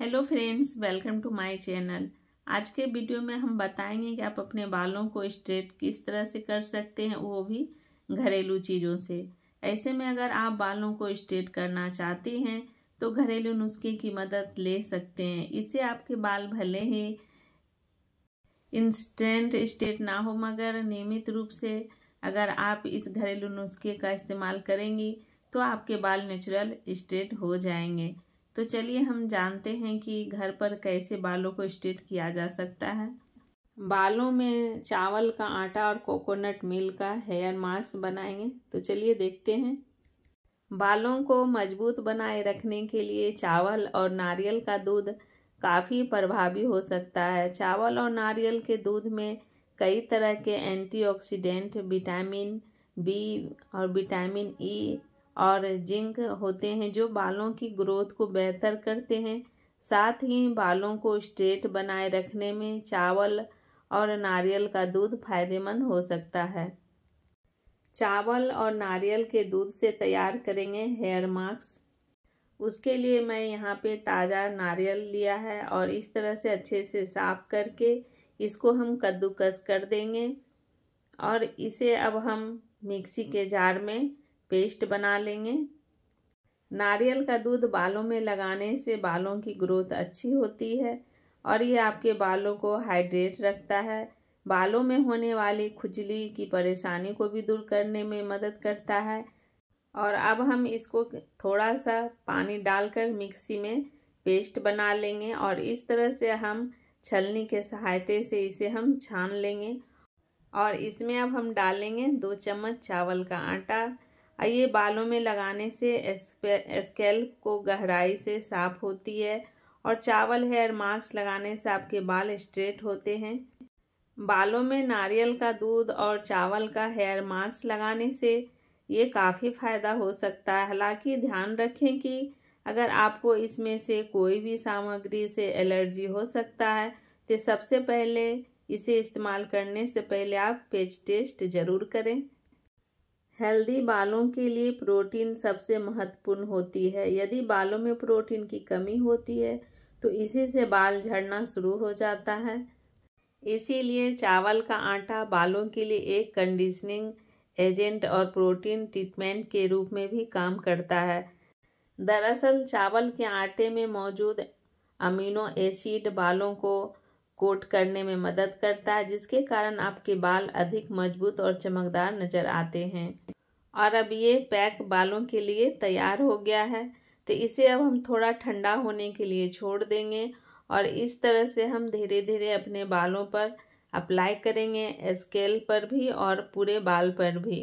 hello friends welcome to my channel आज के video में हम बताएंगे कि आप अपने बालों को स्ट्रेट किस तरह से कर सकते हैं वो भी घरेलू चीज़ों से ऐसे में अगर आप बालों को स्ट्रेट करना चाहते हैं तो घरेलू नुस्खे की मदद ले सकते हैं इससे आपके बाल भले ही इंस्टेंट स्ट्रेट ना हो मगर नियमित रूप से अगर आप इस घरेलू नुस्खे का इस्तेमाल करेंगी तो आपके बाल नेचुरल स्ट्रेट हो जाएंगे तो चलिए हम जानते हैं कि घर पर कैसे बालों को स्ट्रेट किया जा सकता है बालों में चावल का आटा और कोकोनट मिल का हेयर मास्क बनाएंगे तो चलिए देखते हैं बालों को मजबूत बनाए रखने के लिए चावल और नारियल का दूध काफ़ी प्रभावी हो सकता है चावल और नारियल के दूध में कई तरह के एंटीऑक्सीडेंट विटामिन बी और विटामिन ई e और जिंक होते हैं जो बालों की ग्रोथ को बेहतर करते हैं साथ ही बालों को स्ट्रेट बनाए रखने में चावल और नारियल का दूध फायदेमंद हो सकता है चावल और नारियल के दूध से तैयार करेंगे हेयर मास्क उसके लिए मैं यहाँ पे ताज़ा नारियल लिया है और इस तरह से अच्छे से साफ करके इसको हम कद्दूकस कर देंगे और इसे अब हम मिक्सी के जार में पेस्ट बना लेंगे नारियल का दूध बालों में लगाने से बालों की ग्रोथ अच्छी होती है और ये आपके बालों को हाइड्रेट रखता है बालों में होने वाली खुजली की परेशानी को भी दूर करने में मदद करता है और अब हम इसको थोड़ा सा पानी डालकर मिक्सी में पेस्ट बना लेंगे और इस तरह से हम छलनी के सहायते से इसे हम छान लेंगे और इसमें अब हम डालेंगे दो चम्मच चावल का आटा आइए बालों में लगाने से स्केल्प को गहराई से साफ होती है और चावल हेयर मास्क लगाने से आपके बाल स्ट्रेट होते हैं बालों में नारियल का दूध और चावल का हेयर मास्क लगाने से ये काफ़ी फ़ायदा हो सकता है हालांकि ध्यान रखें कि अगर आपको इसमें से कोई भी सामग्री से एलर्जी हो सकता है तो सबसे पहले इसे इस्तेमाल करने से पहले आप पेज टेस्ट ज़रूर करें हेल्दी बालों के लिए प्रोटीन सबसे महत्वपूर्ण होती है यदि बालों में प्रोटीन की कमी होती है तो इसी से बाल झड़ना शुरू हो जाता है इसीलिए चावल का आटा बालों के लिए एक कंडीशनिंग एजेंट और प्रोटीन ट्रीटमेंट के रूप में भी काम करता है दरअसल चावल के आटे में मौजूद अमीनो एसिड बालों को कोट करने में मदद करता है जिसके कारण आपके बाल अधिक मजबूत और चमकदार नज़र आते हैं और अब ये पैक बालों के लिए तैयार हो गया है तो इसे अब हम थोड़ा ठंडा होने के लिए छोड़ देंगे और इस तरह से हम धीरे धीरे अपने बालों पर अप्लाई करेंगे स्केल पर भी और पूरे बाल पर भी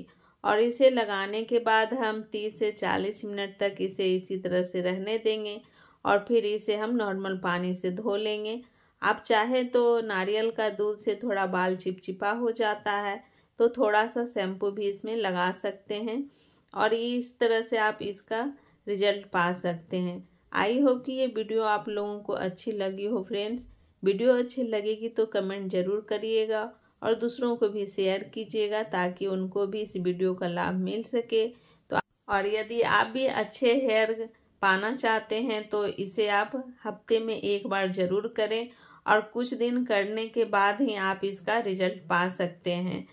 और इसे लगाने के बाद हम 30 से 40 मिनट तक इसे इसी तरह से रहने देंगे और फिर इसे हम नॉर्मल पानी से धो लेंगे आप चाहे तो नारियल का दूध से थोड़ा बाल चिपचिपा हो जाता है तो थोड़ा सा शैम्पू भी इसमें लगा सकते हैं और इस तरह से आप इसका रिजल्ट पा सकते हैं आई होप कि ये वीडियो आप लोगों को अच्छी लगी हो फ्रेंड्स वीडियो अच्छी लगेगी तो कमेंट ज़रूर करिएगा और दूसरों को भी शेयर कीजिएगा ताकि उनको भी इस वीडियो का लाभ मिल सके तो और यदि आप भी अच्छे हेयर पाना चाहते हैं तो इसे आप हफ्ते में एक बार ज़रूर करें और कुछ दिन करने के बाद ही आप इसका रिजल्ट पा सकते हैं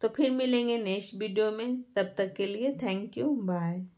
तो फिर मिलेंगे नेक्स्ट वीडियो में तब तक के लिए थैंक यू बाय